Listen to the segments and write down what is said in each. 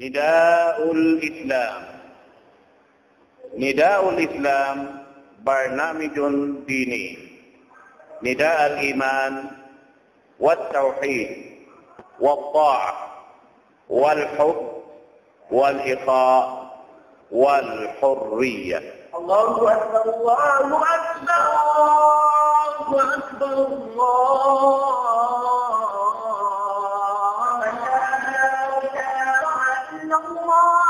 نداء الإسلام نداء الإسلام برنامج ديني نداء الإيمان والتوحيد والطاعة والحب والإخاء والحرية الله أكبر الله أكبر الله أكبر الله الله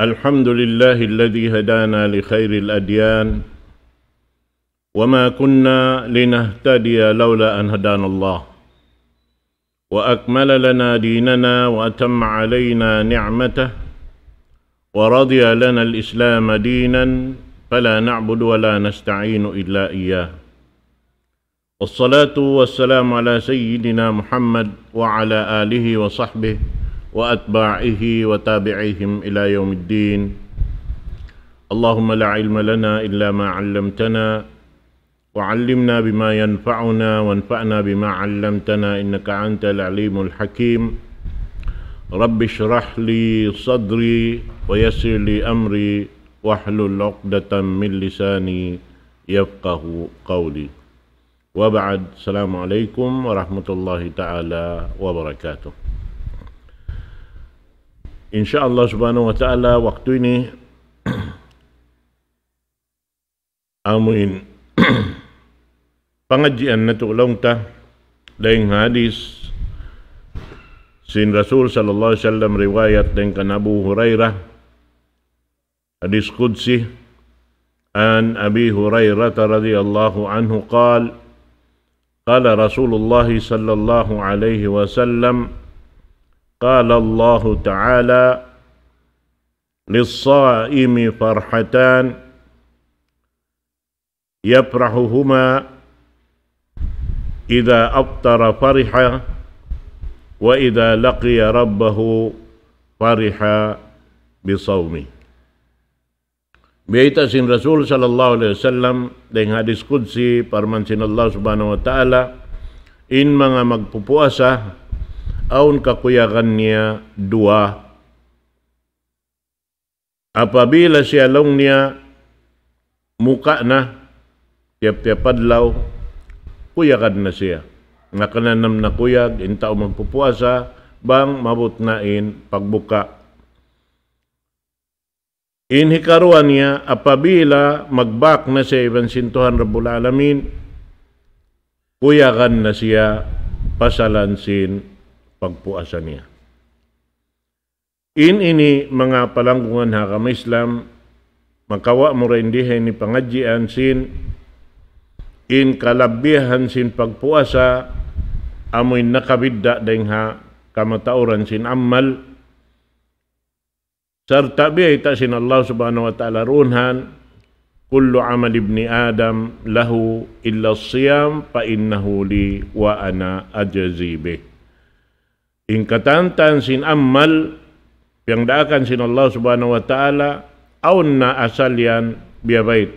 الحمد لله الذي هدانا لخير الاديان وما كنا لنهتدي لولا ان هدانا الله واكمل لنا ديننا واتم علينا نعمته ورضي لنا الاسلام دينا فلا نعبد ولا نستعين الا اياه والصلاه والسلام على سيدنا محمد وعلى اله وصحبه وأتباعه وتابعيهم إلى يوم الدين اللهم لا علم لنا إلا ما علمتنا وعلمنا بما ينفعنا وانفعنا بما علمتنا إنك أنت العليم الحكيم رب اشرح لي صدري ويسر لي أمري واحلل عقدة من لساني يفقه قولي وبعد السلام عليكم ورحمة الله تعالى وبركاته insya Allah subhanahu wa ta'ala waktu ini amuin pengajian na tulong ta daing hadis sin Rasul sallallahu alaihi wasallam riwayat daing kan Abu Hurairah hadis qudsi an Abi Hurairah radhiyallahu anhu qala قال رسول الله صلى الله عليه وسلم قال الله تعالى للصائم فرحتان يفرحهما إذا أفطر فرحا وإذا لقي ربه فرحا بصومه بيت سن رسول صلى الله عليه وسلم دين حديث قدسي فرمان سن الله سبحانه وتعالى إن مغا مغبو aun kakuyakannya dua. Apabila sialongnya muka na tiap-tiap adlaw, kuyakan na siya. Nakananam na kuyag, intao magpupuasa, bang mabutnain pagbuka. Inhikaruan niya, apabila magbak na siya ibang sintuhan Rabbul Alamin, kuyakan na siya pasalansin pagpuasa niya. In ini mga palanggungan hakam Islam, makawa mo rin ni pangadjian sin in kalabihan sin pagpuasa amoy nakabidda deng ha kamatauran sin ammal serta biya ita sin Allah subhanahu wa ta'ala runhan kullu amal ibni adam lahu illa siyam fa innahu li wa ana ajazi In ingkatantan sin ammal yang daakan sin Allah subhanahu wa ta'ala au na asalian yan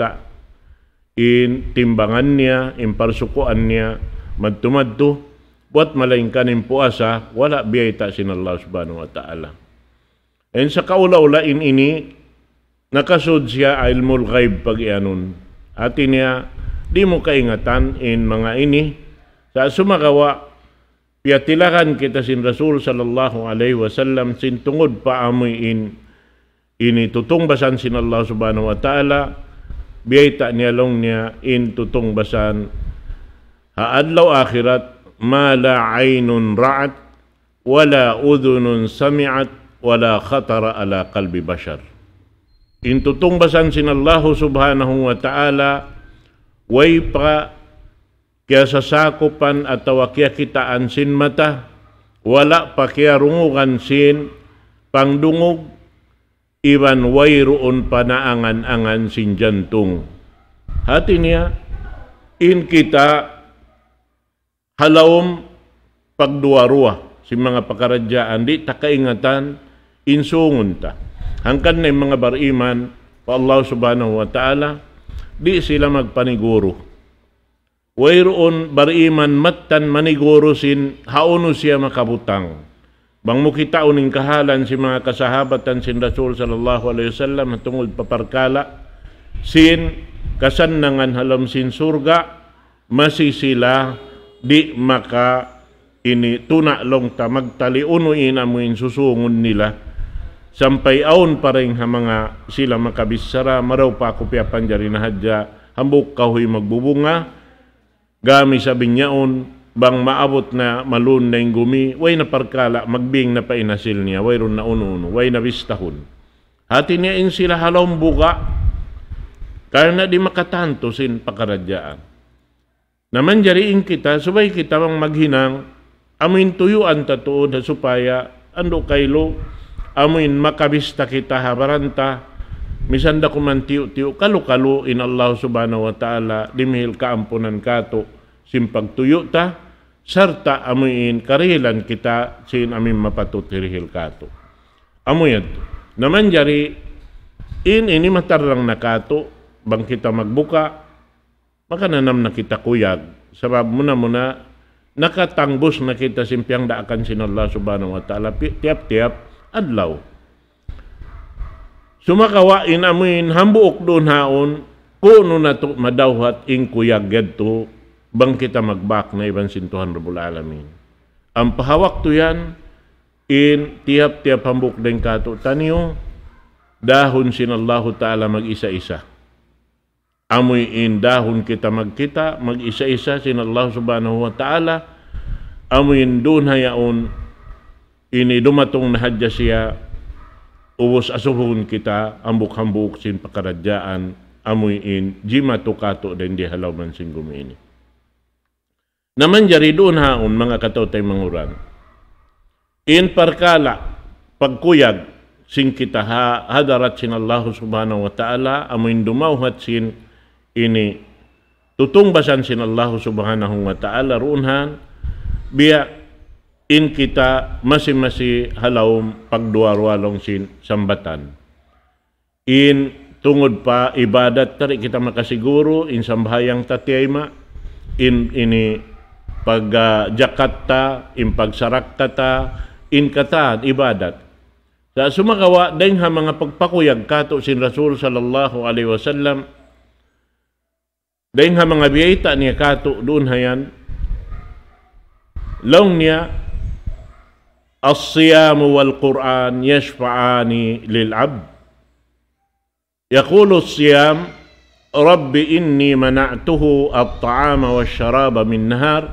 in timbangan niya in parsukuan niya madtumadto buat malaingkan in puasa wala biyaita sin Allah subhanahu wa ta'ala En sa kaulaulain ini nakasod siya ilmul ghaib pag ianon Ati niya di mo kaingatan in mga ini sa sumagawa Piatilakan kita sin Rasul sallallahu alaihi wasallam sin tungod paamuin ini tutung basan sin Allah subhanahu wa ta'ala bieta ta nialong niya in basan haadlaw akhirat ma la aynun ra'at wala udhunun sami'at wala khatara ala qalbi bashar in tutung basan sin Allah subhanahu wa ta'ala way kaya sasakupan atawa kaya kitaan sin mata wala pa kaya rungugan sin pangdungog iban way roon panaangan-angan sin jantung hati niya in kita halawom pagduwarua si mga pakaradyaan di takaingatan insungon ta hangkan na mga bariman pa Allah subhanahu wa ta'ala di sila magpaniguro Wairoon bariman mattan manigurusin hauno siya makabutang. Bangmukita uning kahalan si mga kasahabatan sin Rasul sallallahu alaihi wasallam tungod paparkala sin kasanangan halam sin surga masisila di maka ini tuna long ta magtaliuno inamuin susungon nila sampay aon pareng ha mga sila makabisara maraw pa ko piapan jari na hadya hambok kahoy magbubunga Gami sabi niyaon, bang maabot na malun na gumi, way na parkala, magbing na painasil niya, way ron na uno-uno, way na bistahon. Hati niya in sila halom buka, karena di makatanto sin pakaradyaan. Naman jariin kita, subay kita bang maghinang, amin tuyuan tatuod supaya ando kaylo, amin makabista kita habaranta, Misan da kuman tiyo-tiyo kalu-kalu in Allah subhanahu wa ta'ala limhil kaampunan kato simpagtuyo ta sarta amuin karilan kita sin amin mapatutirihil kato. Amuyad, naman jari in ini matarang nakato bang kita magbuka makananam na kita kuyag sabab muna muna nakatangbos na kita simpiang daakan sin Allah subhanahu wa ta'ala tiap-tiap adlaw Sumakawa amin hambuok doon haon kuno na to madawhat ing kuyag gedto bang kita magbak na ibang sintuhan Rabbul Alamin. Ang pahawak to yan in tiap-tiap hambuk din kato taniyo dahon sinallahu ta'ala mag-isa-isa. Amoy in dahon kita magkita, mag-isa-isa sinallahu subhanahu wa ta'ala. Amoy in doon hayaon ini dumatong nahadya siya uwas asuhon kita ambuk hambuk sin pakaradyaan amuin jima tukato den di halaw man sin gumini naman jari doon haon mga katotay manguran in parkala pagkuyag sin kita ha, hadarat sin Allah subhanahu wa ta'ala amuin dumawhat sin ini tutungbasan sin Allah subhanahu wa ta'ala ruunhan biya in kita masi-masi halaum pagduarwalong sin sambatan. In tungod pa ibadat tari kita makasiguro in sambahayang tatiyayma in ini pagjakata uh, in pagsarakta in kataan ibadat. Sa sumagawa deng ha mga pagpakuyag kato sin Rasul sallallahu alaihi wasallam deng ha mga biyaita niya kato doon hayan long niya الصيام والقران يشفعان للعبد يقول الصيام رب اني منعته الطعام والشراب من نهار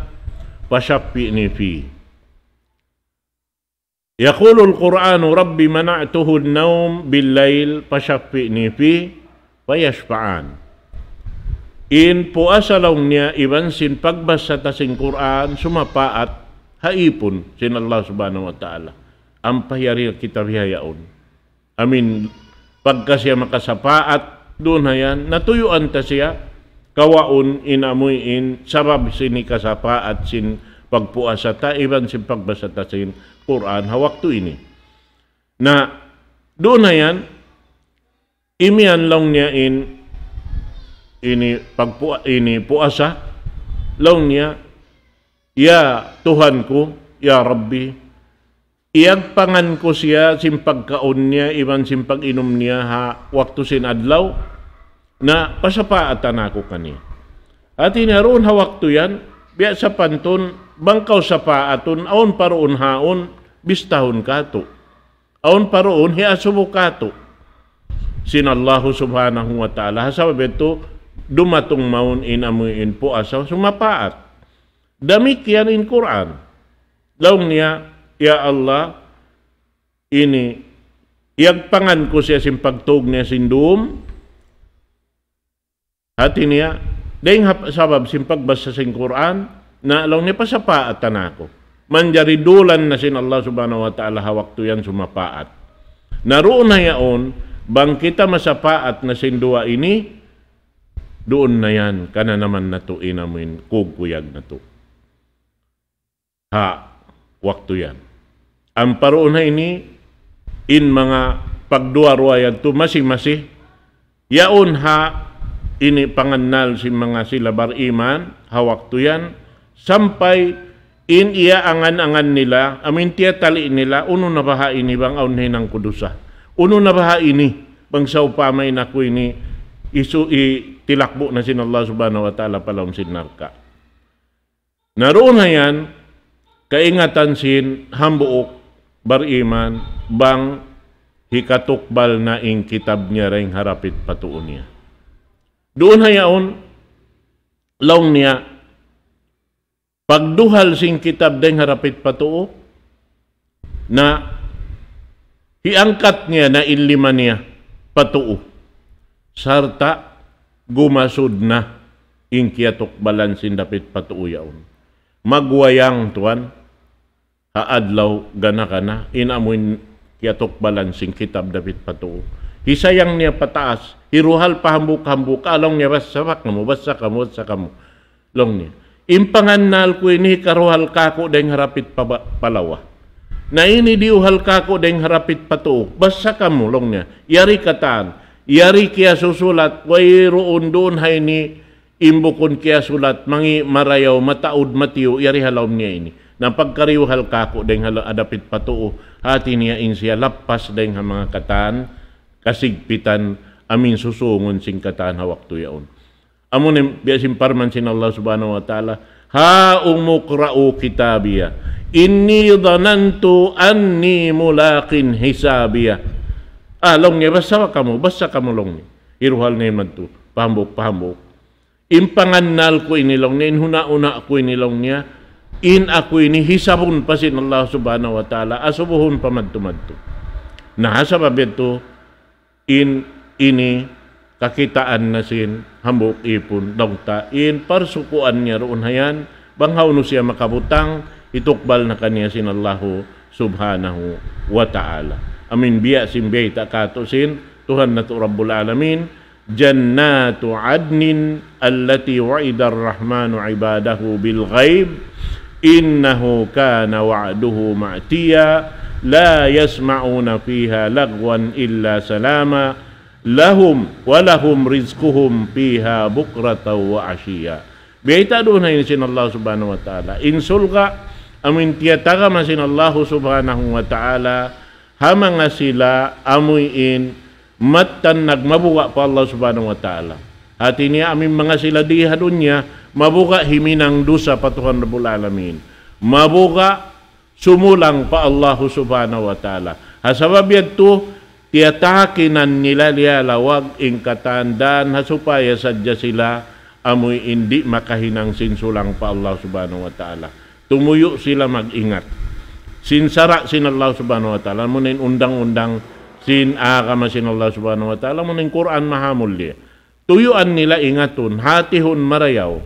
فشفئني فيه يقول القران رب منعته النوم بالليل فشفئني فيه فيشفعان ان puasa laungnya iban sin pagbasa ta sin Quran haipon sin Allah subhanahu wa ta'ala. Ang pahiyari kita bihayaon. I mean, pagka siya makasapaat, doon hayan, natuyuan ta siya, kawaon inamuyin, sabab sini kasapaat sin pagpuasa ta, iban sin pagbasa ta sin Quran, hawak ini. Na, doon hayan, imian lang niya in ini pagpu ini puasa lang niya Ya Tuhan ko, Ya Rabbi, iagpangan ko siya sim pagkaon niya, iban sim paginom niya ha, waktu sin adlaw, na pasapaatan ako kani. At inaroon ha waktu yan, biya sa panton, bangkaw sa paaton, aon paroon haon, bistahon kato. Aon paroon, hiasubo kato. Allahu subhanahu wa ta'ala. Hasabi ito, dumatong maun inamuin po asaw, sumapaat Demikian in Quran. Launya ya Allah, ini yang pangan ko siya simpagtog niya sindum hati niya hap sabab simpagbasa sing Quran na alaw niya pasapaat tanako manjari dulan na sin Allah subhanahu wa ta'ala hawaktu yan sumapaat naroon na yaon bang kita masapaat na sin ini doon na yan kana naman natuinamin kukuyag na to ha waktu yan. Ang paroon na ini in mga pagduwarwayan to masih-masih yaon ha ini panganal si mga sila iman ha waktu yan sampai in iya angan-angan nila amin tiya tali nila uno na baha ini bang aunhin ng kudusa uno na baha ini bang sa upamay na ko ini isu tilakbo na sin Allah subhanahu wa ta'ala palaong sinarka naroon na yan kaingatan sin hambuok bariman bang hikatukbal na ing kitab niya ring harapit patuon niya. Doon hayaon long niya pagduhal sing kitab deng harapit patuo na hiangkat niya na inlima niya patuo sarta gumasud na inkiatok balansin dapit patuo yaon. Magwayang tuan, haadlaw gana kana inamoy kiatok balansing kitab dapit patuo hisayang niya pataas hiruhal pahambuk hambuk along niya basak kamu basak kamu basak kamu long niya impangan nal ko ini karuhal kako deng harapit paba, palawa na ini diuhal kako deng harapit patuo basak kamu long niya yari kataan yari kia susulat wairu doon hay ni imbukon kia sulat mangi marayaw mataud matiyo yari halaw niya ini na pagkariwhal kako deng halo adapit patuo hati niya siya lapas deng ha mga katan kasigpitan amin susungon sing katan hawak tuyaon. Amo ni biasim parman sin Allah subhanahu wa ta'ala ha umukra'u kitabiya inni dhanantu anni mulaqin hisabiya along ah, niya basta kamu basta kamu long ni iruhal niya man tu pahambok pahambok impangannal ko inilong ni inhuna-una ko inilong niya in ako ini hisabun pasin Allah subhanahu wa ta'ala asubuhun pamadtumadto. Nahasa babeto in ini kakitaan na sin hambok ipon dagta in parsukuan niya roon hayan banghaw no siya makabutang itukbal na kaniya sin Allah subhanahu wa ta'ala. Amin biya sin biya itakato sin Tuhan na to Rabbul Alamin Jannatu adnin allati wa'ida rahmanu ibadahu bil ghaib إنه كان وعده مأتيا لا يسمعون فيها لغوا إلا سلاما لهم ولهم رزقهم فيها بكرة وعشيا بيتادون هين سين الله سبحانه وتعالى إن سلغا amin tiyataga masin Allah subhanahu wa ta'ala hama nga sila amuin matan nagmabuwa pa Allah subhanahu wa ta'ala at ini amin mga sila di hadunya mabuga himinang dosa patuhan Rabbul Alamin. mabuga sumulang pa Allah subhanahu wa ta'ala. Hasabab yadto tiyatakinan nila liya lawag ing katandaan hasupaya sadya sila amoy hindi makahinang sinsulang pa Allah subhanahu wa ta'ala. Tumuyo sila magingat Sinsara sin Allah subhanahu wa ta'ala. Munin undang-undang sin akama sin Allah subhanahu wa ta'ala. Munin Quran mahamul Tuyuan nila ingatun, hatihon marayaw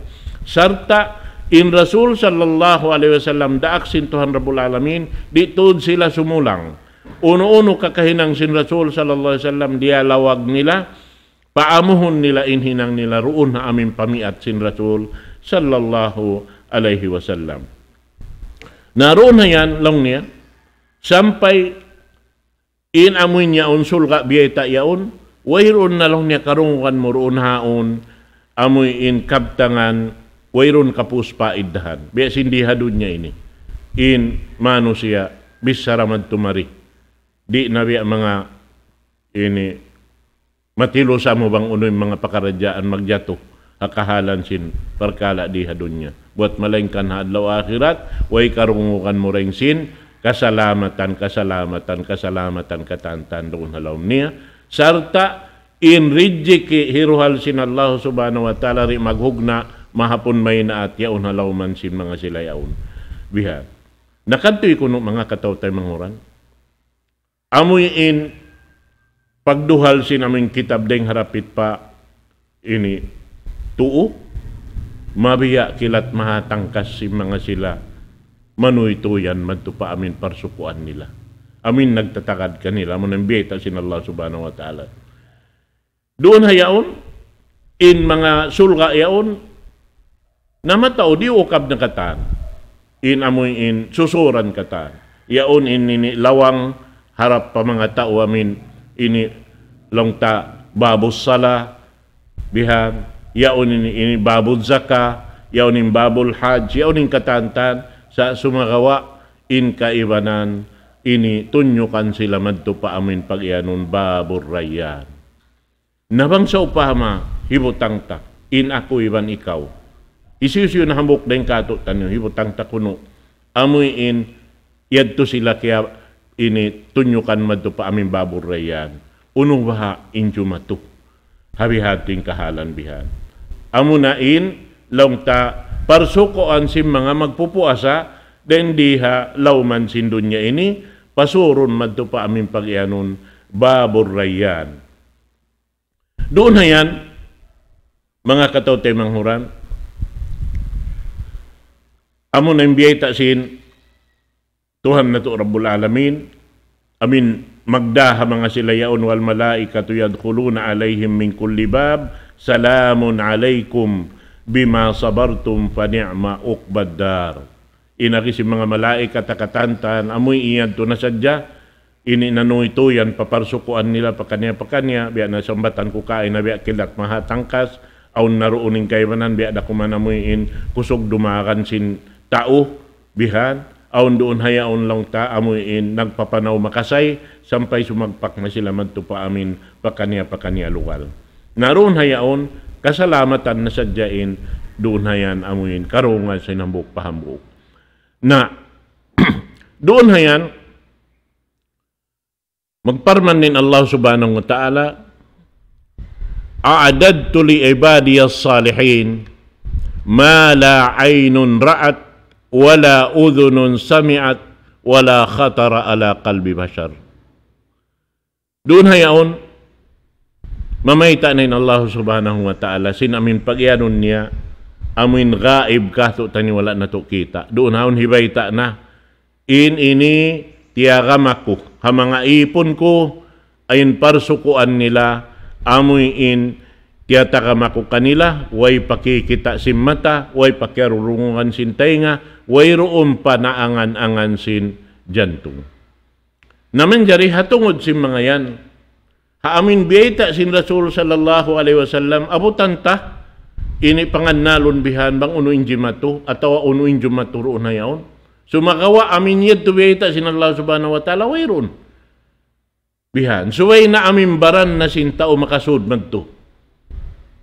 Sarta, in Rasul sallallahu alaihi wasallam daak sin Tuhan Rabbul Alamin, ditud sila sumulang. Uno-uno kakahinang sin Rasul sallallahu alaihi wasallam dia lawag nila, paamuhon nila inhinang nila ruun na amin pamiat sin Rasul sallallahu alaihi wasallam. Naroon na yan, long niya, sampay inamoy niya unsul ka biyeta yaon, wayroon na long niya karungan mo roon haon, amoy in kaptangan wairun kapus paiddahan. Biya sindihadun niya ini. In manusia siya, bisaramad tumari. Di na mga ini matilo sa mo bang unoy mga pakarajaan magjato akahalan sin perkala di hadunya buat malengkan hadlaw akhirat way karungukan mo ring sin kasalamatan kasalamatan kasalamatan katantan doon halaw niya sarta in rejiki hiruhal sin Allah subhanahu wa ta'ala ri maghugna mahapon may naat yaon halaw man sin mga sila yaon biha nakantoy kuno mga katawtay manguran amoy in pagduhal sin aming kitab deng harapit pa ini tuo mabiya kilat mahatangkas si mga sila manoy tuyan madto pa amin parsukuan nila amin nagtatakad kanila mo nang biyeta sin Allah subhanahu wa ta'ala doon hayaon in mga sulga yaon Namatao di ukab na katan. In amoy in susuran katan. Iaon in ini lawang harap pa mga tao amin ini longta babos sala bihan yaon ini, ini babol zaka yaon in babol hajj yaon in katantan sa sumagawa in kaibanan ini tunyukan sila madto pa amin pag ianon babor rayan nabang sa upama hibutang ta in ako iban ikaw Isisyo na hambok din kato tanyo hibutang takuno. Amuin yadto sila kaya ini tunyukan madto pa amin babur rayan. Unong baha inyo mato. Habihating kahalan bihan. Amo na in long ta parsukoan si mga magpupuasa den diha lauman sindun niya ini pasuron madto pa amin pagyanon babur rayan. Doon na yan, mga kataw huran, Amo na imbiyay ta sin Tuhan na to Rabbul Alamin. Amin magdaha mga sila wal malaika malaikatu yadkhuluna alaihim min kulli bab. Salamun alaykum bima sabartum fa ni'ma uqbad dar. Inaki si mga malaika takatantan, amoy iyan to nasadya ini ininanoy to yan, paparsukuan nila pa kanya pa kanya biya na sambatan ko kain na biya kilat mahatangkas, aun naruunin kay manan biya da kumanamuyin kusog dumakan sin tao bihan aun doon hayaon lang ta amoy in nagpapanaw makasay sampay sumagpak na sila magtupa amin pakanya pakanya lugal naroon hayaon kasalamatan na sadyain doon hayan amuin karungan sa inambok pahambok na doon hayan magparman din Allah subhanahu wa ta'ala aadadtu tuli ibadiyas salihin ma la aynun ra'at wala udhunun sami'at wala khatara ala qalbi bashar. Doon hayaon, mamaita na Allah subhanahu wa ta'ala, sinamin pagyanon niya, amin gaib ka, to tani wala na to kita. Doon haon hibaita na, in ini tiyagam ako, mga ipon ko, ayin parsukuan nila, amoy in tiyatagam ako kanila, way pakikita sin mata, way pakirurungan sintainga, wayroon pa naangan-angan sin jantong. Naman jari hatungod sin mga yan. Haamin biyayta sin Rasul sallallahu alaihi wasallam, abu tanta, ini panganalon bihan bang unuin jimato, atawa unuin jumato roon na yaon. Sumakawa amin yad tubiyayta sin Allah subhanahu wa ta'ala, wayroon. Bihan, suway na amin baran na sin tao makasud magto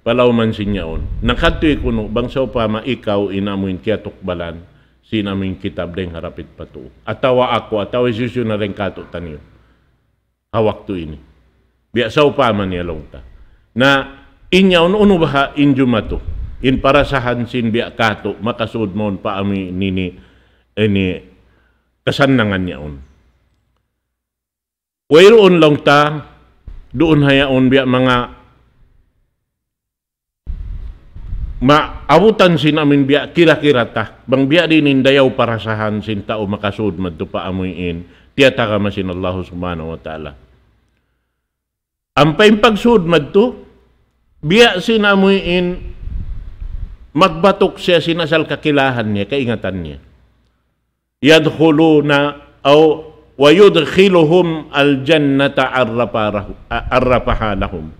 palaw man sinyaon. Nakatoy kuno, bang sa upama ikaw inamuin tiyatok balan sinamin kitab deng harapit patuo. Atawa ako, atawa Isusyo na rin kato tanyo. Hawak to ini. Biasaw pa man niya long ta. Na inyaw uno ba inyo mato. In para sa hansin biya kato, makasud mo pa ami nini, ini kasanangan niya on. Wairoon long ta, doon hayaon biya mga maabutan sin amin biya kira-kira ta bang biya din indayaw parasahan sin tao makasud madto pa amuyin tiyata ka masin Allah subhanahu wa ta'ala ang paimpagsud madto biya sin magbatok siya sinasal kakilahan niya kaingatan niya yadkhuluna aw wa aljannata al jannata arrafaha lahum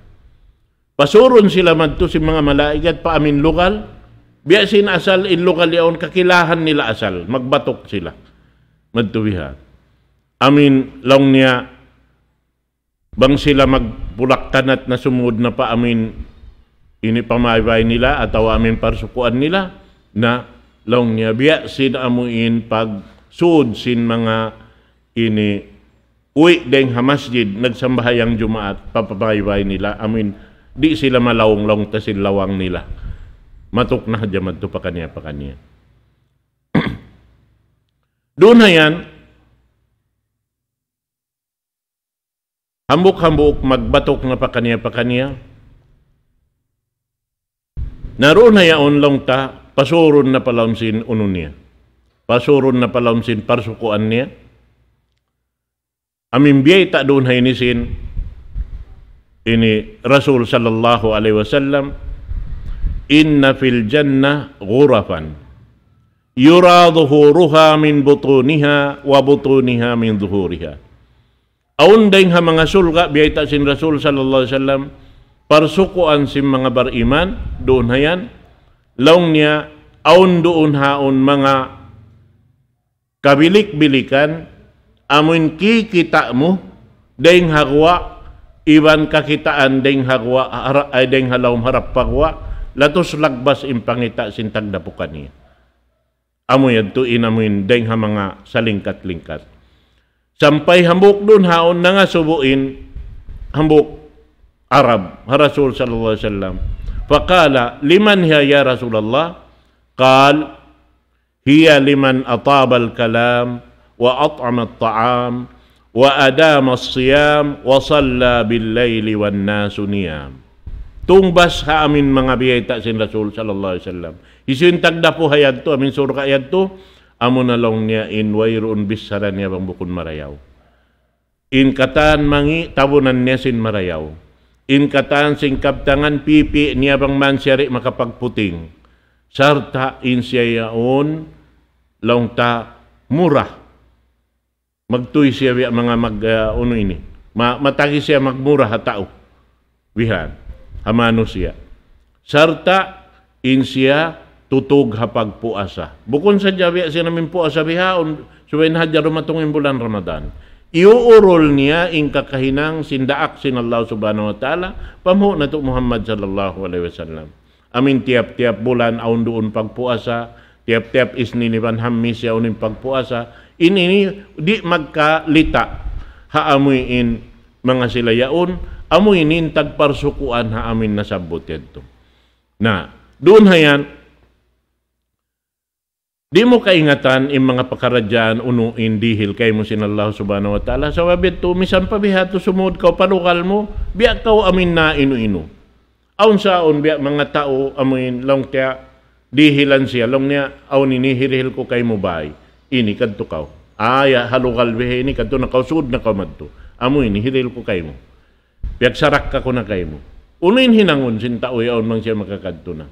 Pasuron sila madto si mga malaikat pa amin lokal. Biya sin asal in lugal yaon kakilahan nila asal. Magbatok sila. Madto biha. Amin long niya bang sila magpulaktanat na sumud na pa amin inipamaybay nila ataw amin parsukuan nila na long niya biya sin amuin pag sud sin mga ini uwi deng hamasjid nagsambahayang jumaat papabaybay nila amin Di sila malawong-long ta lawang nila. Matuk na jamad to pa kanya pa kanya. Doon na yan, hambuk-hambuk magbatok na pa kanya pa kanya. Naroon na yaon long ta, pasuron na palamsin uno niya. Pasuron na palamsin parsukuan niya. Amin biyay ta doon haynisin, ini Rasul sallallahu alaihi wasallam inna fil jannah ghurafan yura zuhuruha min butuniha wa butuniha min zuhuriha aun daing ha mga sulga biayta sin Rasul sallallahu alaihi wasallam parsukuan sin mga bariman doon hayan laung niya aun doon haun mga kabilik-bilikan amun kikita mo daing hagwa iban kakitaan deng hagwa ay deng halawm harap pagwa latos lagbas impangita sintag dapukan niya amo yad to inamin deng ha mga salingkat-lingkat sampay hambok dun haon na nga subuin hambok Arab ha Rasul sallallahu alaihi wasallam faqala liman hiya ya Rasulullah qal hiya liman atabal kalam wa at'ama at wa adama siyam wa salla bil laili wan nasu niyam tumbas ha amin mga biyay ta sin Rasul sallallahu alaihi wasallam isin tagda po hayad to amin ka yad to amo na long niya in wairun bisaran niya bang bukun marayaw in kataan mangi tabunan niya sin marayaw in kataan sing kaptangan pipi niya bang mansyari makapagputing sarta in siya yaon long ta murah magtuy siya mga mag uh, uno ini ma matagi siya magmura hatao bihan hamano siya sarta in siya tutog hapag puasa bukon sa jawi siya namin puasa bihaon suwain hadya rumatong in bulan ramadan iuurol niya in kakahinang sindaak sin Allah subhanahu wa ta'ala pamu na to Muhammad sallallahu alaihi wasallam amin tiap-tiap bulan aun doon pagpuasa tiap-tiap isni ni Van Hammi siya unin pagpuasa ini di magkalita haamuin mga silayaon yaon in tagparsukuan haamin na sabot yadto na doon hayan di mo kaingatan im mga pakaradyaan unuin dihil kay mo sinallah subhanahu wa taala sa so, wabit to misan pa bihato sumod ka panukal mo biya ka amin na inu inu aun saon biya mga tao amuin long kaya dihilan siya long niya aw ninihirihil ko kay mo bay ini kadto kaw. Aya halugal bihe ini kadto nakausud na kaw madto. Amo ini hidil ko kay mo. Pagsarak ka ko na kay mo. Unin hinangon sin taoy aon mang siya makakadto na.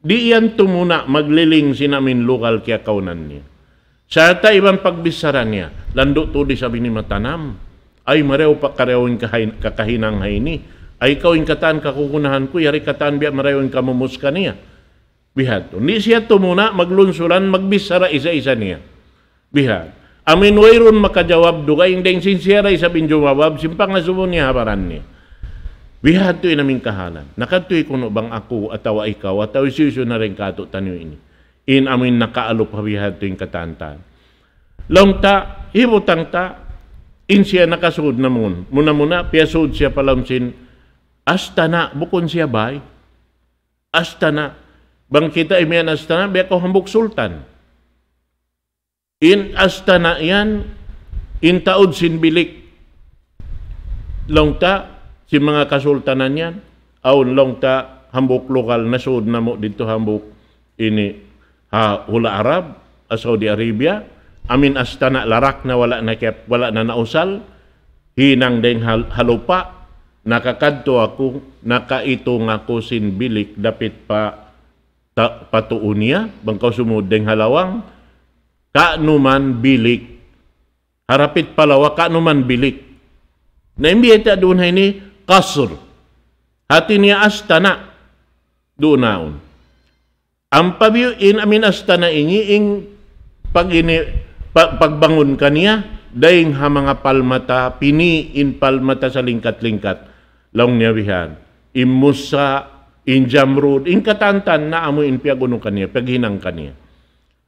Di iyan tumuna magliling sinamin lokal kaya kaunan niya. Sa ta ibang pagbisara niya, lando to di sabi ni matanam. Ay mareo pa kareo karewin kakahinang haini. Ay ikaw in katan kakukunahan ko, yari katan biya mareo marewin kamumuska niya. Bihat. Hindi siya tumuna maglunsuran, magbisara isa-isa niya. Bihan. Amin wairon makajawab dugay indeng sinsira isabin jumawab simpang nasubon niya habaran ni. Bihan to inamin kahanan. Nakatoy kuno bang ako atawa ikaw ataw susu na rin kato tanyo ini. In amin nakaalok habihan to yung katantan. Long ta, hibutang ta, in siya nakasud na mun. Muna muna, piyasud siya palamsin, asta na, bukon siya bay. Asta na. Bang kita imian asta na, biya ko hambok sultan in astana yan, in taod sinbilik. Longta, si mga kasultanan yan, aun longta, hambok lokal, nasud na mo dito hambok ini ha, hula Arab, Saudi Arabia, amin astana larak na wala na kep, wala na nausal, hinang deng hal, halupa, nakakadto ako, nakaitong ako sinbilik, dapit pa ta, patuunia bangkaw bangkaw deng halawang, kaanuman bilik. Harapit palawa kaanuman bilik. Na Naimbiyeta doon ni kasur. Hati niya astana. Doon naon. Ang pabiyo in amin astana ini pag ini, pa, pagbangon kaniya daing ha mga palmata piniin palmata sa lingkat-lingkat laong niya bihan imusa in jamrud in katantan na amo in piagunong kaniya paghinang kaniya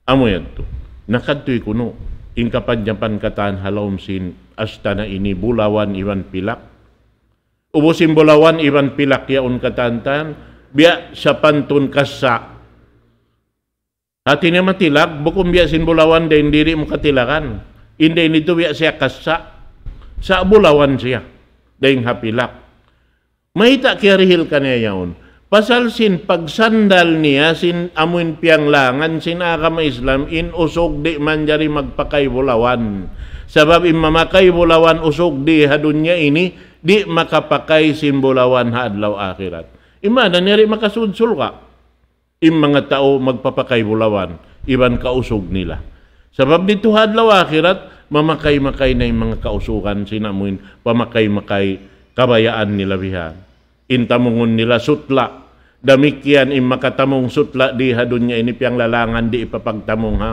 amo yan to nakadtoy kuno ingkapan Japan katan halom sin asta na ini bulawan iwan pilak ubusin bulawan iwan pilak yaon katantan biya sa pantun kasa hati na matilak bukum biya sin bulawan dahin diri mo katilakan inday nito biya siya kasa sa bulawan siya dahin hapilak mahita kaya rihil kanya yaon Pasal sin pagsandal niya sin amuin piyang langan sin akam Islam in usog di man jari magpakay bulawan. Sabab in mamakay bulawan usog di hadunya ini di makapakay sin bulawan hadlaw akhirat. Imana niyari makasudsul ka. Im mga tao magpapakay bulawan iban kausog nila. Sabab dito hadlaw akhirat mamakay-makay na yung mga kausukan sinamuin pamakay-makay kabayaan nila bihan. Intamungon nila sutla Damikian imakatamong sutla di hadunya ini piang lalangan di ipapagtamong ha.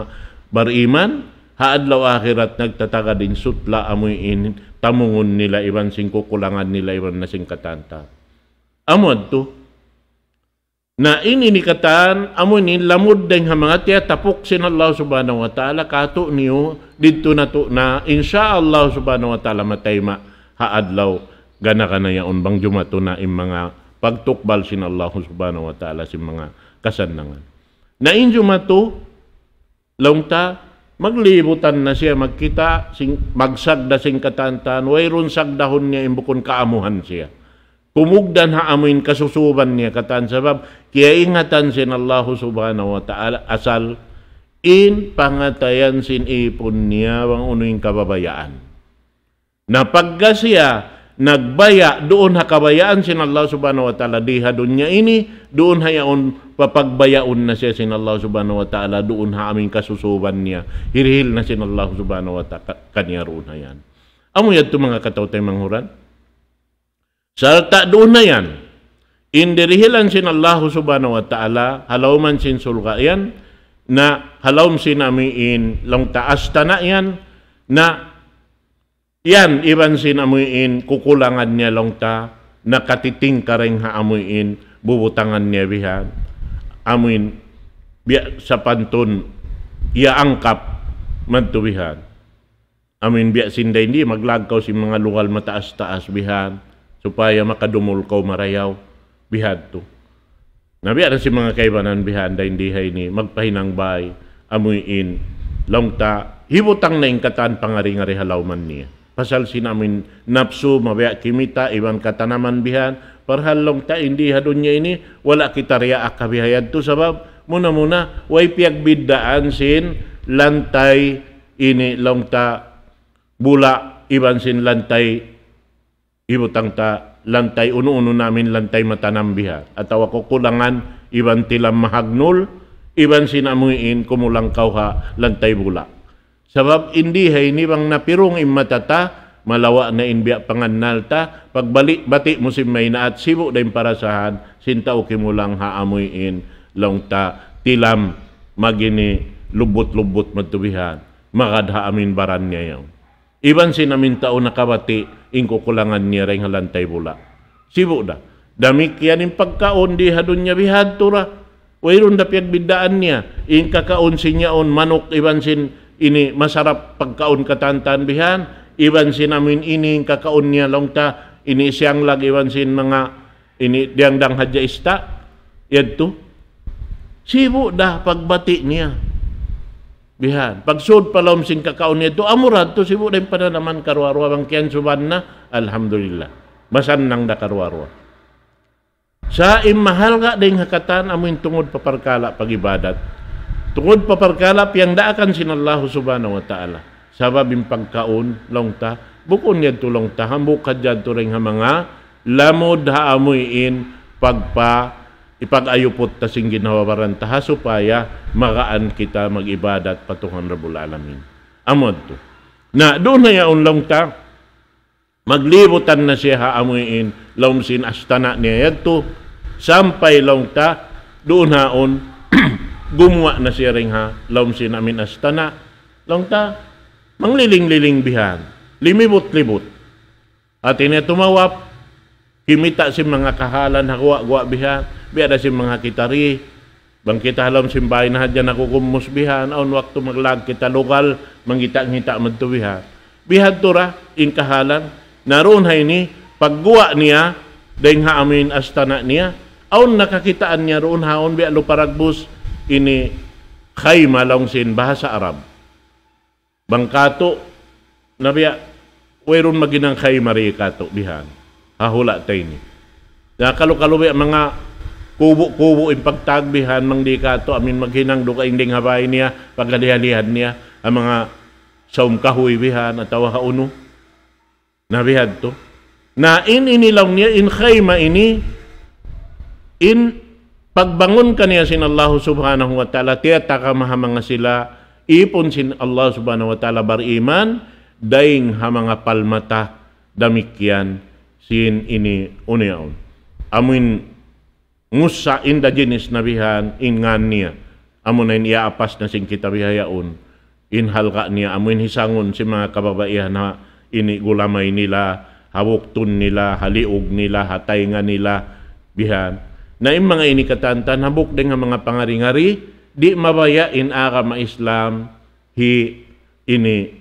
Bariman, haadlaw akhirat nagtataka din sutla amoy in tamungon nila iban sing kukulangan nila iban na sing katanta. Amod to, na ini ni kataan amo ni lamod deng ha mga tiya tapok sin Allah subhanahu wa ta'ala kato niyo dito na to na insya Allah subhanahu wa ta'ala matay ma haadlaw gana ka na yaon bang jumato na im mga pagtukbal sin Allah subhanahu wa ta'ala sin mga kasandangan. Na inyo mato, longta, maglibutan na siya, magkita, sing, magsagda sing katantan, wayron sagdahon niya imbukon kaamuhan siya. Kumugdan haamuin kasusuban niya katan sabab, kaya ingatan sin Allah subhanahu wa ta'ala asal in pangatayan sin ipon niya wang unuing kababayaan. Na Napagka siya, nagbaya doon hakabayaan sin Allah subhanahu wa ta'ala diha dunya ini doon hayaon papagbayaon na siya sin Allah subhanahu wa ta'ala doon ha aming kasusuban niya hirhil na sin Allah subhanahu wa ta'ala kanya roon hayan amo yad mga katawtay manghuran salta doon na yan indirihilan sin Allah subhanahu wa ta'ala halaw man sin sulga yan na halaw sin amin lang taas na, yan na yan, ibansin amuin, kukulangan niya longta, nakatiting ka rin haamuin, bubutangan niya bihan. Amuin, biya, sa pantun, iaangkap mantubihan. Amin biya sinday hindi, maglagkaw si mga lungal mataas-taas bihan, supaya makadumul ko marayaw, bihan to. Nabiya si mga kaibanan bihan, da hindi hay ni, magpahinang bay, amuin, longta, hibutang na ingkatan pangaringari halaw man niya. pasal sinamin nafsu mabiak kimita iman katanaman bihan perhalong ta indi hadunya ini wala kita ria akabihayan tu sebab muna-muna wai piak bidaan sin lantai ini long ta bula iban sin lantai ibutang ta lantai unu-unu namin lantai matanam biha atau ako kulangan iban tilam mahagnul iban sinamuin kumulang kauha lantai bula Sabab indi hay ni bang napirong imatata, malawa na inbiya panganalta, pagbalik bati mo si may at sibo dahil parasahan, sinta o kimulang haamuyin, longta, tilam, magini, lubot-lubot matubihan, makadha amin baran niya yaw. Iban sinamin tao nakabati, kukulangan niya rin halantay bula. Sibo da, damik yan yung pagkaon, di hadun niya bihad tura. Wairon da piagbidaan niya, inkakaon on manok iban sin ini masarap pagkaon katantan bihan iban sinamin ini kakaon niya longta ini siyang lag iban sin mga ini diangdang hadya ista yadto sibo da pagbati niya bihan pagsud palom sing kakaon niya to amurad to sibo din pananaman karwarwa bang kian suban na alhamdulillah masan nang da karwarwa sa imahal ka ding hakatan amin tungod paparkala pagibadat Tungod paparkala, piyang daakan sinallahu subhanahu wa ta'ala. Sababing pagkaon, long ta, bukon niya tulong ta, hambukad dyan to rin mga lamod haamuyin pagpa ipagayupot ta sing ginawaran ta supaya makaan kita magibadat patuhan Rabbul Alamin. Amod to. Na doon na yaon lang ta maglibutan na siya haamuin laum sin astana niya to, sampay lang ta doon haon gumawa na siya ring ha, laom si astana, laom ta, mangliling-liling bihan, limibot-libot. At ina tumawap, kimita si mga kahalan hakuwa-guwa bihan, biada si mga kitari, bang kita halam simbay na hadya nakukumus bihan, aon waktu maglag kita lokal, mangita-ngita magtubihan. Bihad to ra, kahalan, naroon hay ni, pagguwa niya, dahing haamin astana niya, aon nakakitaan niya roon haon biya luparagbus, ini khayma laungsin bahasa Arab. Bangkato nabiya weron maginang khayma ri kato bihan. Hahula tay ni. Na kalukalubi mga kubo-kubo impagtagbihan mang di kato amin maghinang dukaing ding habay niya pagkalihalihan niya ang mga saum kahoy bihan at tawa Nabihad to. Na in inilaw niya in khayma ini in Pagbangon kaniya sin Allah subhanahu wa ta'ala, tiyataka mahamanga sila, ipon sin Allah subhanahu wa ta'ala bar iman, daing hamanga palmata, damikyan, sin ini uniyaon. Amin ngusa inda jenis nabihan ingan niya. Amo na iaapas na sing kita bihayaon. Inhalga niya. amin hisangon si mga kababaihan na ini inigulamay nila, hawuktun nila, haliog nila, hatay nga nila, bihan na yung mga inikatanta habuk din nga mga pangaringari di mabayain aga ma-Islam, hi ini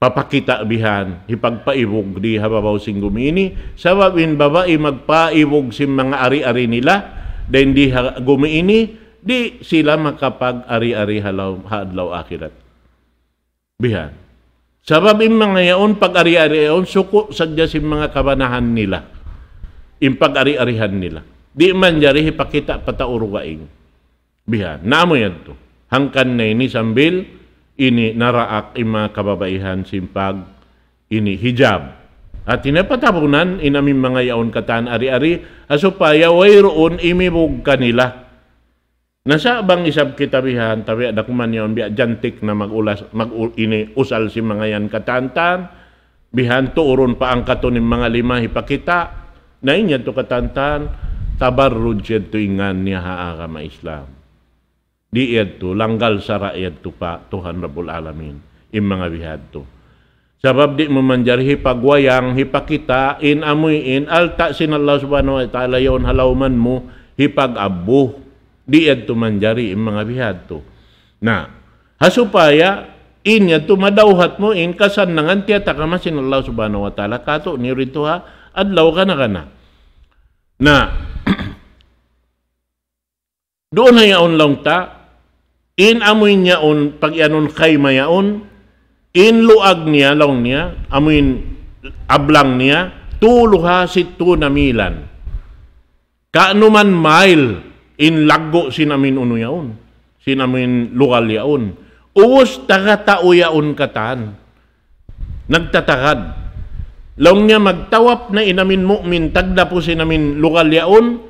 papakita bihan hi pagpaibog di hababaw sing gumiini sababin babae magpaibog sing mga ari-ari nila then di gumini, di sila makapag ari-ari halaw hadlaw akirat. bihan Sabab in mga yaon pag ari-ari yaon suko sadya sim mga kabanahan nila pag ari-arihan nila Di man jari hipakita pataurugaing. Biha, naamo yan to. Hangkan na ini sambil, ini naraak ima kababaihan simpag, ini hijab. At tinapatapunan inaming mga yaon katan ari-ari, asupaya wayroon imibog kanila. Nasa bang isab kita bihan, tabi adakman yon biya jantik na magulas, mag ini usal si mga yan katantan, bihan tuuron pa ang kato mga lima hipakita, na inyan to katantan, tabarruj tu ingan niya haagama Islam. Di to, langgal sa raiyad to pa, Tuhan Rabbul Alamin, im mga bihad to. Sabab di mo manjar hipagwayang, hipakita, in amuin, alta sin Allah subhanahu wa ta'ala yon halauman mo, hipag-abuh. Di to manjari im mga bihad to. Na, hasupaya, in to madauhat mo in kasanangan tiya takamasin Allah subhanahu wa ta'ala kato ni rito ha adlaw ka na ka na Doon na yaon lang ta, in amoy niyaon, pag yanon kay mayaon, in luag niya, lang niya, amoy ablang niya, tuluha si tunamilan. Kaanuman mile, in laggo amin uno yaon, sin amin lugal yaon. Uwos tagatao yaon katan. Nagtatagad. Long niya magtawap na inamin mukmin, tagda po sin amin lugal yaon,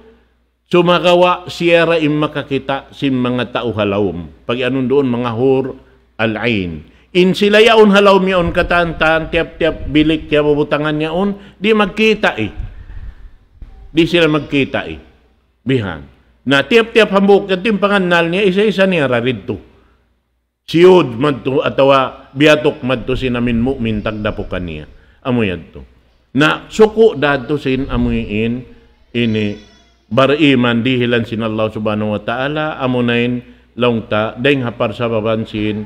Sumakawa siyera im makakita sim mga tao halawom. Pag anun doon mga hur al alain. In sila yaon halaw miyon katantan, tiap-tiap bilik tiap butangan yaon, di magkita eh. Di sila magkita eh. Bihan. Na tiap-tiap hambuk katim panganal niya, isa-isa niya rarid to. Siyod madto atawa biyatok madto sinamin mu'min tagdapukan niya. Amoy to. Na suko dadto sin amuyin ini bari man dihilan sin Allah subhanahu wa ta'ala amunain longta deng hapar sa babansin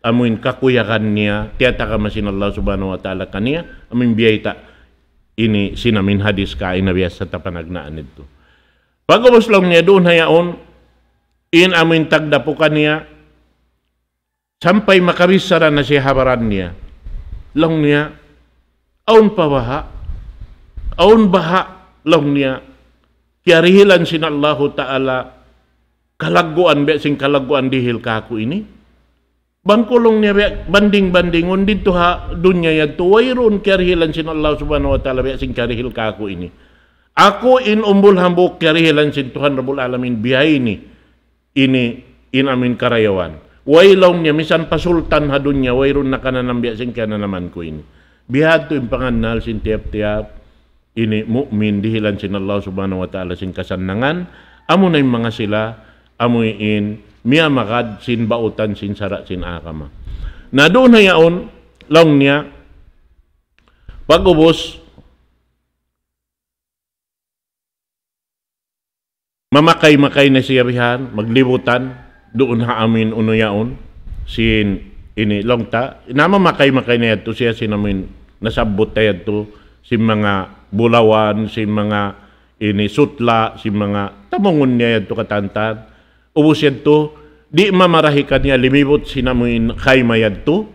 amuin kakuyakan niya tiyata sin Allah subhanahu wa ta'ala kaniya amin biyayta ini sinamin hadis ka inabias sa tapanagnaan nito pagubos lang niya doon hayaon in amuin tagdapukan niya sampai makabisara na siya habaran niya long niya aun pawaha aun baha long niya Kiarihilan sin Allah Ta'ala kalaguan biya sing kalaguan dihil ka aku ini. Bangkulong niya banding-banding undin tuha dunya yang tuwairun kiarihilan sin Allah Subhanahu Wa Ta'ala biya sing karihil ka aku ini. Aku in umbul hambu kiarihilan sin Tuhan Rabbul Alamin biya ini. Ini in amin karayawan. Wailong niya misan pasultan ha dunya wairun na kananam biya sing kananaman ko ini. Biha to impangan nal sin tiap-tiap ini mukmin dihilan sin Allah subhanahu wa ta'ala sin kasanangan amo na mga sila amo in miya makad sin bautan sin sara sin akama na doon na yaon long niya pagubos mamakay-makay na siya bihan maglibutan doon ha amin uno yaon sin ini long ta na mamakay-makay na yadto siya sinamin nasabot ta yadto si mga Bulawan, si mga inisutla, si mga tamongon niya yan to katantan. Ubus yan to, di mamarahikan niya, limibot sinamuin kay mayad to.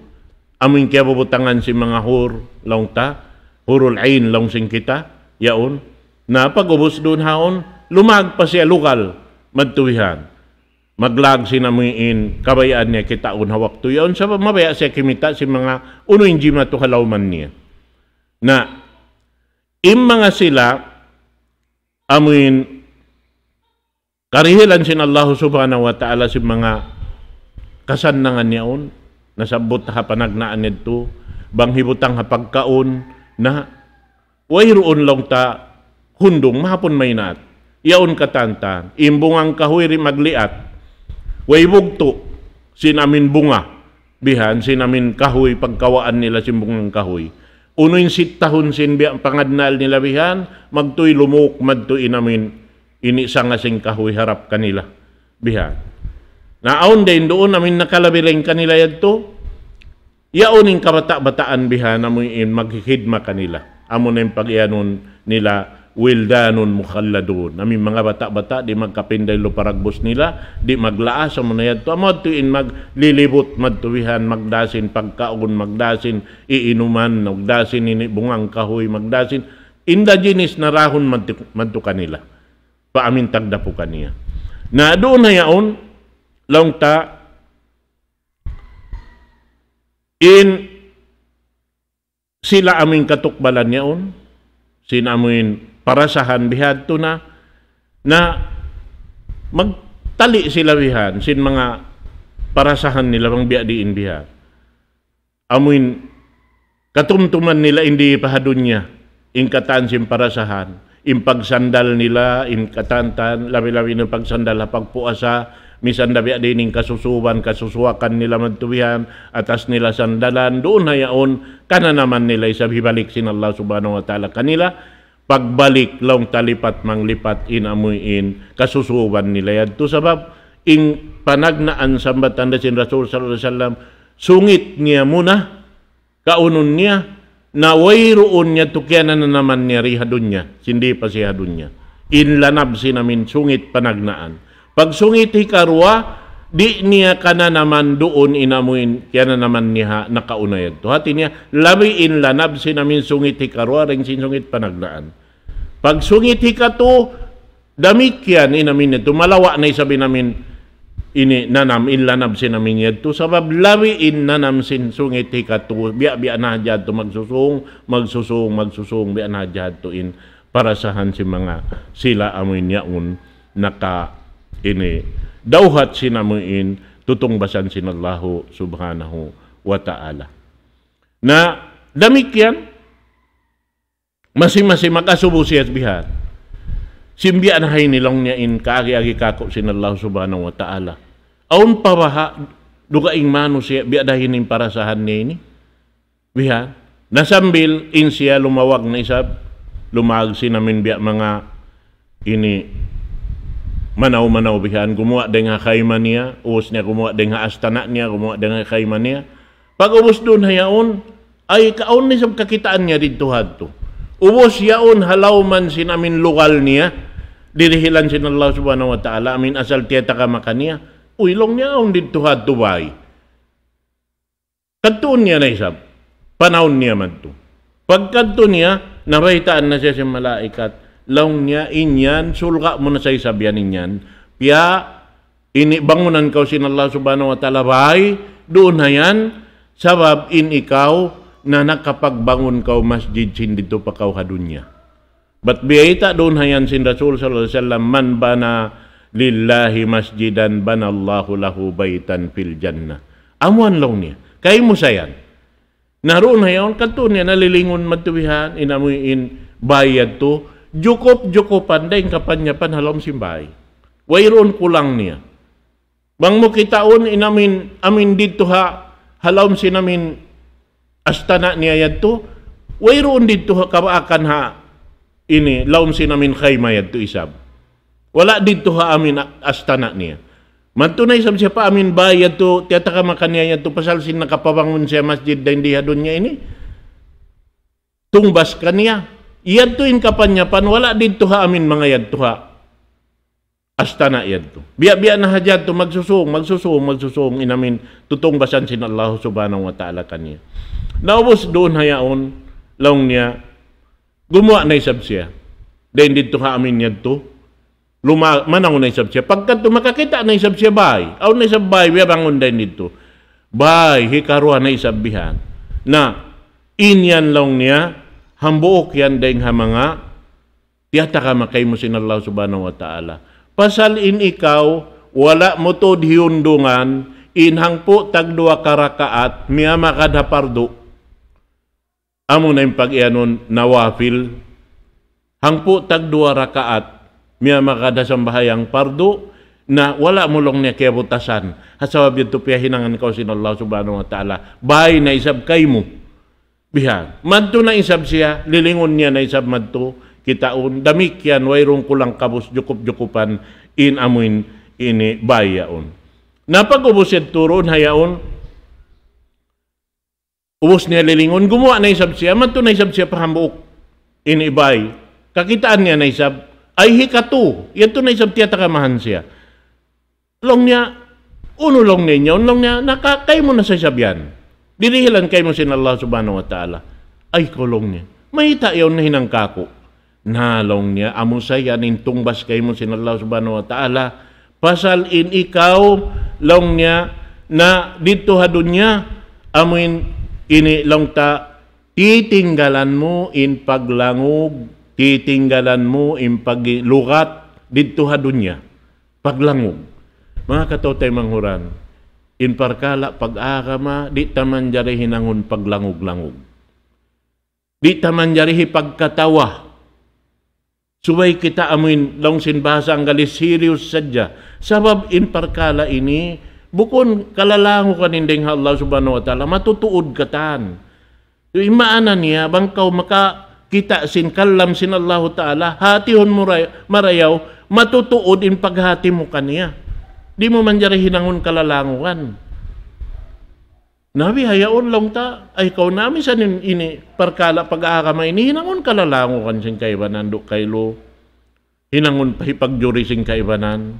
Amin kaya bubutangan si mga hur, laong ta, hurul ain, laong sing kita, yaon. Na pag ubus doon haon, lumag pa siya lugal, madtuwihan. Maglag sinamuin kabayaan niya kita unhawak to. Yaon sa mabaya siya kimita si mga unoy jima to kalauman niya. Na Im mga sila, amin, karihilan sin Allah subhanahu wa ta'ala si mga kasanangan niyaon, nasabot ha panagnaan nito, banghibutang ha pagkaon, na wairoon lang ta hundong mahapon may nat. Iyaon katanta, imbungang kahuiri magliat, waibugto, amin bunga, bihan, sin amin kahoy, pagkawaan nila sin simbungang kahoy Unoy sittahon sin biya pangadnal nila bihan, magtoy lumuk madtuy inamin, ini sing kahoy harap kanila bihan. Naon din doon namin nakalabiring kanila yadto, yauning kabata-bataan bihan namin maghihidma kanila. Amo na yung pag nila wildanun mukhalladun. Nami mga bata-bata di magkapinday luparagbos nila, di maglaas sa munayad to amod tuin maglilibot madtuwihan magdasin pagkaugon magdasin iinuman magdasin ini bungang kahoy magdasin inda na rahon madto kanila. Paamin tagdapo kaniya. Na doon na yaon long ta in sila aming katukbalan yaon sinamuin parasahan bihadto na na magtali sila bihan sin mga parasahan nila bang biya di biha. Amuin katumtuman nila hindi pahadunya ingkatan sin parasahan impagsandal nila in katantan labi-labi ng pagsandal pagpuasa misan dabi dining kasusuban kasusuakan nila magtubihan atas nila sandalan doon hayaon kana naman nila isabibalik sin Allah subhanahu wa ta'ala kanila pagbalik laong talipat manglipat inamuin kasusuban nila yan. To sabab, in panagnaan sa batanda sin Rasul sallallahu alaihi wasallam, sungit niya muna, kaunon niya, na wayroon niya tukyanan na naman niya rihadun niya, sindi pa siya dun niya. Inlanab si namin sungit panagnaan. Pag sungit hikarwa, di niya kana naman doon inamuin yan na naman niya nakaunayag to hati niya labi in lanab sinamin sungit hikarwa ring sinungit panaglaan pag sungit hikato damit yan inamin nito malawa na isabi namin ini nanam in lanab sinamin yan to sabab labi in nanam sinsungit hikato biya biya na jad to magsusung magsusung magsusung biya na jad to in para sahan si mga sila amoy niyaon naka ini dawhat sinamuin tutong basan sinallahu subhanahu wa ta'ala. Na damik yan, masih-masih makasubo siya bihan. Simbi anahay nilong niya in kaagi-agi kako sinallahu subhanahu wa ta'ala. Aun pabaha, dukaing mano siya, biadahin in parasahan niya ini. Bihan, nasambil in siya lumawag na isab, lumag sinamin biya mga ini manaw-manaw bihan gumawa din nga kayman niya uwas niya gumawa din nga astana niya gumawa din nga kayman niya pag ubos doon hayaon ay kaon ni sab kakitaan niya didto hadto ubos yaon halaw man sin amin lokal niya dirihilan sin Allah subhanahu wa ta'ala amin asal tiyata ka makaniya uilong niya on didto hadto bay kadtuon niya na isab panahon niya man to pagkadto niya nabahitaan na siya sa malaikat launya inyan sulga mo na sa isabyan inyan pia ini bangunan kau sin Allah subhanahu wa ta'ala bay doon na yan sabab in ikaw na nakapagbangon ka masjid sin dito pa kau hadunya but biyaita doon na yan sin Rasul sallallahu alaihi wasallam man bana lillahi masjidan banallahu lahu baitan fil jannah amuan lang niya kay mo sayan naroon na yan kanto nalilingon matuwihan inamuin bayad to Jukup jukupan, deng kapannya pan halom simbai. Wairon kulang niya. Bang mo kitaon inamin amin dito ha halom sinamin astana niya yadto. Wairon dito ha kawaakan ha ini laum sinamin khayma yadto isab. Wala dito ha amin astana niya. Mantunay sa siya pa amin bayad to tiyataka makaniya yadto pasal sin nakapabangun siya masjid dahil diha doon niya ini. Tungbas kaniya. Iyadtuin pan wala dito ha amin mga yadtuha. Asta na iyadto. Biya-biya na hajad to magsusung, magsusung, magsusung inamin tutong basan sin Allah subhanahu wa ta'ala kaniya. Naubos doon hayaon laong niya gumawa na isab siya. Then dito ha amin yadto. Luma, manaw na isab siya. Pagkat makakita na isab siya bay, aw na isab bay, biya bangon din dito. Bay, hikaruan na isabihan na inyan laong niya hambok yan deng hamanga, tiyata ka makay mo sin Allah subhanahu wa ta'ala. Pasal in ikaw, wala mo to diundungan, inhang po tagdua karakaat, miya makadapardo. Amo na yung pag-ianon na hang po tagdua rakaat, miya makadasambahayang pardo, na wala mo long niya kaya butasan. Hasawab yun to piyahinangan ka sin Allah subhanahu wa ta'ala. Bahay na isab kay mo bihan. Madto na isab siya, lilingon niya na isab madto, kitaon, damik yan, wayrong kulang kabus, jukup-jukupan, in amuin, ini bayaon. Napag-ubusid turon, hayaon, ubos niya lilingon, gumawa na isab siya, madto na isab siya pahambuok, inibay. Kakitaan niya na isab, ay hikato, ito na isab tiya takamahan siya. Long niya, unulong ninyo, long niya, nakakay mo na sa isab yan. Dirihilan kay mo sin Allah subhanahu wa ta'ala. Ay kulong niya. Mahita yon na hinangkako. Nalong niya. Amo saya tungbas kay mo sin Allah subhanahu wa ta'ala. Pasal in ikaw long niya na dito ha dunya amin ini long ta titinggalan mo in paglangog titinggalan mo in paglukat dito ha dunya paglangog mga kataw tayo manghuran in parkala pag-agama, di taman jari hinangon paglangog-langog. Di taman jari pagkatawa. Subay kita amin long sinbasa ang galis serious sadya. Sabab in ini, bukon kalalango ka ninding Allah subhanahu wa ta'ala, matutuod ka tan. Imaanan niya, bangkaw maka kita sin kalam sin Allah Ta'ala, hatihon mo marayaw, matutuod in paghati mo kaniya. Di mo man jari hinangon kalalanguan. Nabi hayaon lang ta, ay kaw nami sa ini perkala pag-aakama ini hinangon kalalanguan sing kaibanan do kaylo. Hinangon pahipagjuri sing kaibanan.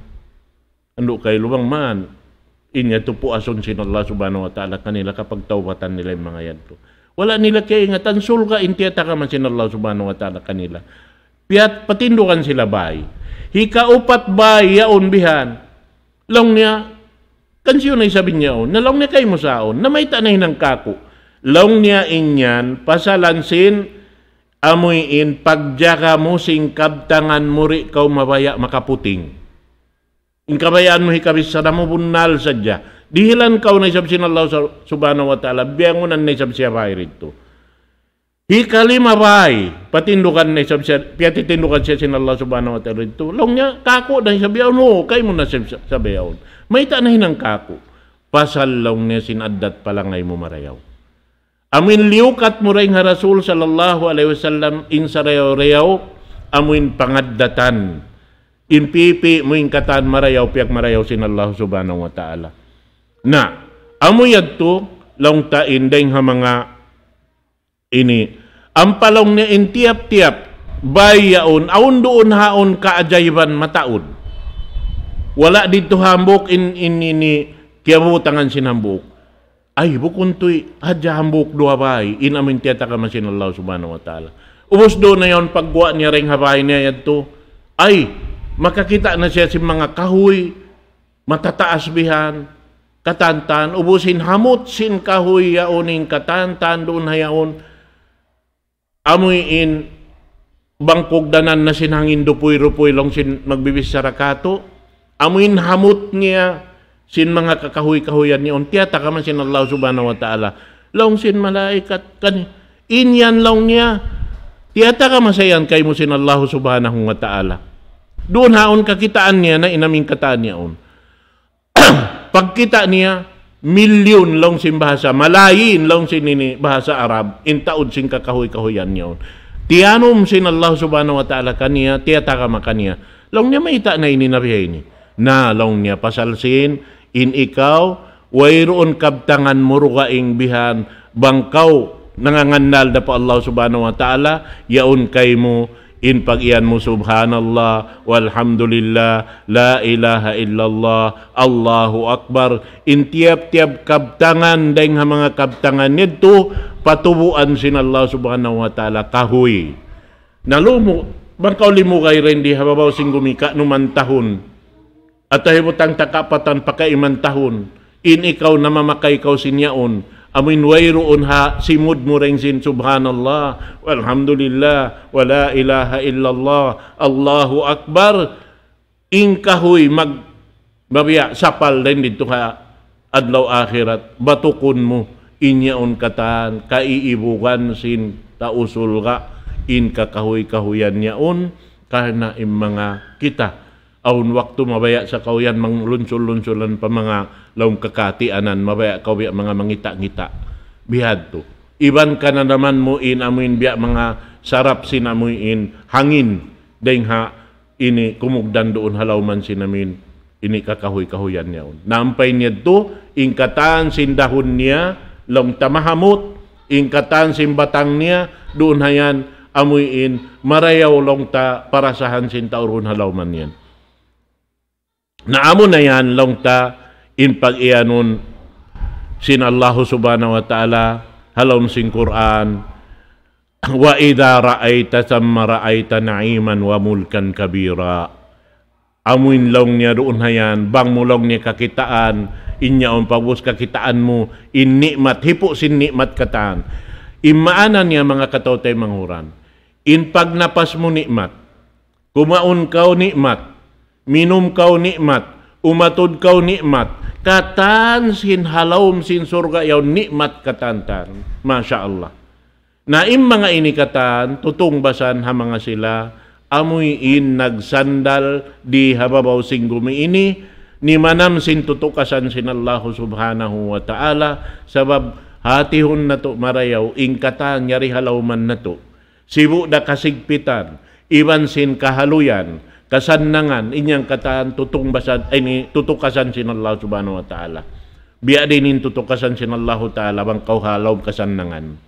Ando kaylo bang man, inya tupo ason sin Allah subhanahu wa ta'ala kanila kapag tawbatan nila yung mga yan to. Wala nila kaya ingatan, sulga intiyata ka man sin Allah subhanahu wa ta'ala kanila. Piat patindukan sila bay. Hikaupat bay yaon bihan Laong niya, kansyon ay sabi niya, oh, na laong niya kay mo saon, na may tanay ng kako. Laong niya inyan, pasalansin, amuyin, pagjaka mo, singkab tangan mo ri kau mabaya makaputing. Inkabayaan mo hikabis sa namo bunal sadya. Dihilan kau na isab sinalaw subhanahu wa ta'ala, biyangunan na isab siya rito. Hikalima bay patindukan ni sab siya piyati siya sin Allah subhanahu wa ta'ala dito. Long niya kako dan sabiaw no kay mo na sabiaw. May tanahin ang kako. Pasal long niya sinaddat palangay mo marayaw. Amin liukat mo rin nga Rasul sallallahu alaihi wasallam in sarayaw rayaw amin pangaddatan. In pipi mo in katan marayaw piyak marayaw sin Allah subhanahu wa ta'ala. Na amuyad to long taindeng ha mga ini ampalong ni intiap-tiap bayaon aun doon haon kaajayban mataon wala dito hambok in in ini kiabutangan sinambok ay bukun tuy hadya hambok duha bay in amin tiyata ka masin Allah subhanahu wa ta'ala ubos do na yon pagwa niya ring habay niya yadto ay makakita na siya si mga kahoy matataas bihan katantan ubusin hamot sin kahoy yaoning katantan doon hayaon amuin bangkog danan na sinhangin dupuy puy long sin magbibis sa rakato. Amuin hamot niya sin mga kakahuy-kahuyan ni untiya takaman sin Allah subhanahu wa ta'ala. Long sin malaikat kan inyan long niya. Tiyata ka masayan kay mo sin Allah subhanahu wa ta'ala. Doon haon kakitaan niya na inaming kataan niya on. Pagkita niya, milyon long sin bahasa, malayin long sin ini bahasa Arab, intaod sin kakahoy-kahoyan yon. Tianom sin Allah subhanahu wa ta'ala kaniya, tiyata ka makaniya. Long niya maita na ininabiya ini. Na long niya pasalsin, in ikaw, wairoon kabtangan murugaing bihan, bangkaw, nangangannal da pa Allah subhanahu wa ta'ala, yaun kay mo, in pag mo subhanallah walhamdulillah la ilaha illallah Allahu akbar in tiap-tiap kabtangan dahing ha mga kabtangan nito patubuan sin Allah subhanahu wa ta'ala kahoy nalumo bangkaw limo kay rin di hababaw sing gumika numan tahon at tahibutang takapatan pakaiman tahon in ikaw namamakay ikaw sinyaon Amin wayro unha simud mo rin sin subhanallah, walhamdulillah, wala ilaha illallah, Allahu Akbar. Inkahoy mag mabiya sapal rin dito ka adlaw akhirat. Batukon mo inyaon katan, kaiibugan sin tausul ka in kakahoy-kahuyan niyaon kana im mga kita. Aun waktu mabaya sa kauyan mang lunsul-lunsulan pa mga laong kakati anan mabaya kawi mga mangita-ngita bihadto iban ka na naman mo in amuin biya mga sarap sinamuin hangin deng ha ini kumugdan doon halaw man sinamin ini kakahoy-kahoyan niya. Naampay niya to, ingkatan sindahon niya, long tamahamot, ingkatan simbatang niya, doon hayan, amuin, marayaw long ta, parasahan sintauron halaw man yan. Naamo na yan long ta, in pag-ianon sin Allah subhanahu wa ta'ala halon sin Quran wa idha ra'aita thamma ra'aita na'iman wa mulkan kabira amuin long niya doon hayan bang mulong niya kakitaan inya on pagwos kakitaan mo in nikmat hipo sin nikmat kataan imaanan niya mga katotay manguran in pag napas mo nikmat kumaon kau nikmat minum kau nikmat umatod kau nikmat katan sin halawm sin surga yaw nikmat katantan Masya Allah na im mga inikatan tutong basan ha mga sila amoy in nagsandal di hababaw sing gumiini ni manam sin tutukasan sin Allah subhanahu wa ta'ala sabab hatihon na to marayaw ingkatan yari halawman na to sibu da kasigpitan iban sin kahaluyan kasannangan inyang kataan tutong basad ay ni tutukasan sin Allah subhanahu wa taala biya dinin tutukasan sin Allah taala bang kau halaw kasanangan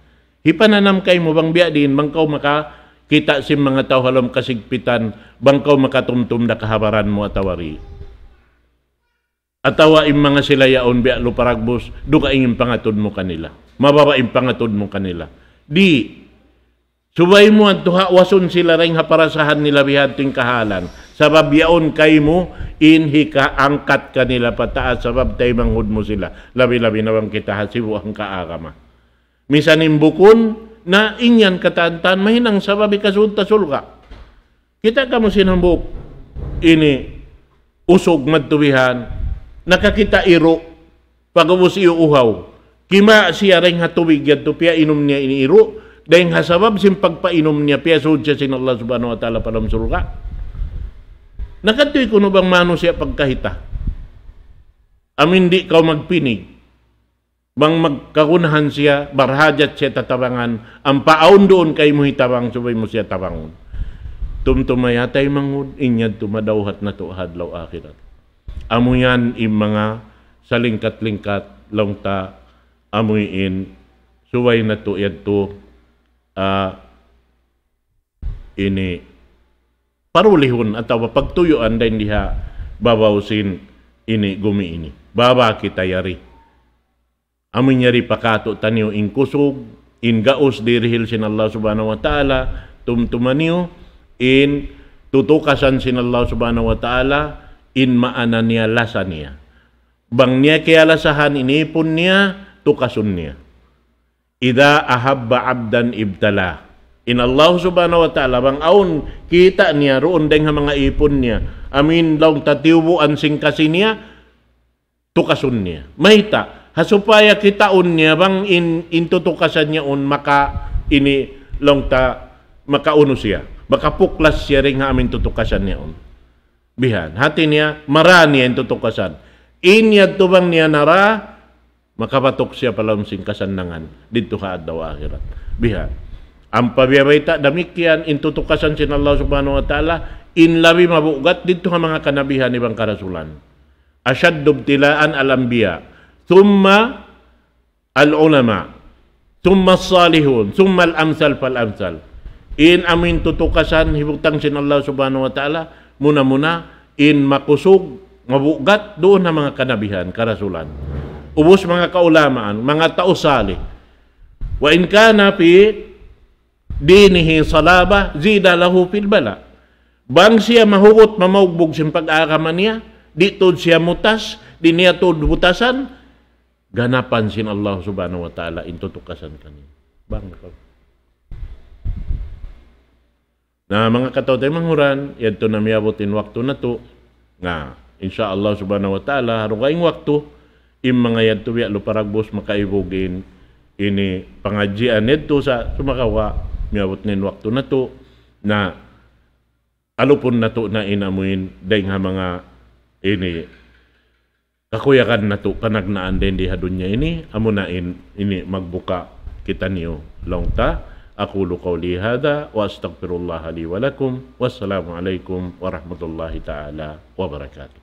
hipananam kay mo bang biya din bang kau maka kita sim mga tao halom kasigpitan bang kau makatumtum na kahabaran mo atawari atawa im mga sila yaon biya luparagbos do ingin pangatod mo kanila mababa im pangatod mo kanila di Subay mo at wason sila ring haparasahan nila ting kahalan. Sabab yaon kay mo, inhi ka, angkat kanila pataas, sabab tay manghud mo sila. Labi-labi na bang kita hasibo ang kaagama. Misan imbukon, na inyan katantan, mahinang sabab ikasunta sulka. Kita ka mo sinambok, ini, usog madtubihan, nakakita iro, pagubos iyo uhaw. Kima siya ring hatubig yan, tupia inom niya iro dahil nga sabab sin pagpainom niya piyaso siya sin Allah subhanahu wa ta'ala palam surga. Nakatuy kuno bang mano siya pagkahita. Amin di kau magpinig. Bang magkakunahan siya, barhajat siya tatabangan. Ang paon doon kay mo hitabang, subay mo siya tabangon. Tumtumaya tayo mangod, inyad tumadawhat na to hadlaw akirat. Amuyan im mga salingkat-lingkat longta amuin suway na to yadto uh, ini parulihun atawa pagtuyuan din diha babausin ini gumi ini. Baba kita yari. Amin yari pakato taniyo in kusog, in gaos dirihil sin Allah subhanahu wa ta'ala, tumtumaniyo, in tutukasan sin Allah subhanahu wa ta'ala, in maananiya lasa niya. Bang niya kaya inipun inipon niya, tukasun niya. Ida ahabba abdan ibtala. In Allah subhanahu wa ta'ala, bang aun kita niya, roon deng mga ipon niya. Amin laong tatiwuan sing kasi niya, tukasun niya. Mahita, hasupaya kitaon niya, bang in, intutukasan niya on maka ini long ta makauno siya. Makapuklas siya rin nga amin tutukasan niya on. Bihan, hati niya, marani ang tutukasan. Inyad tubang niya nara, makabatok siya pala sing kasanangan dito ka daw akhirat biha ang pabiyabayta damikyan intutukasan sin Allah subhanahu wa ta'ala in labi mabugat dito ka mga kanabihan ni bang karasulan asyad dubtilaan al anbiya thumma al ulama thumma salihun thumma al amsal fal amsal in amin tutukasan hibutang sin Allah subhanahu wa ta'ala muna muna in makusog mabugat doon na mga kanabihan karasulan ubos mga kaulamaan, mga tausali. Wa in kana fi dinihi salaba, zida lahu fil bala. Bang siya mahugot mamaugbog sin pag-aakaman niya, dito siya mutas, di niya tod mutasan, ganapan sin Allah subhanahu wa ta'ala in tutukasan kaniya. Bang ka. Na mga katotay manguran, yadto na miyabot in wakto na to, nga insya Allah subhanahu wa ta'ala, harong kaing wakto, im mga yadtuwi luparagbos makaibugin ini pangajian nito sa sumakawa miawat nin wakto na to na alupon na to na inamuin dahil nga mga ini kakuyakan na to panagnaan din diha di hadunya ini amo ini magbuka kita niyo longta أقول قولي هذا وأستغفر الله لي ولكم والسلام عليكم ورحمة الله تعالى وبركاته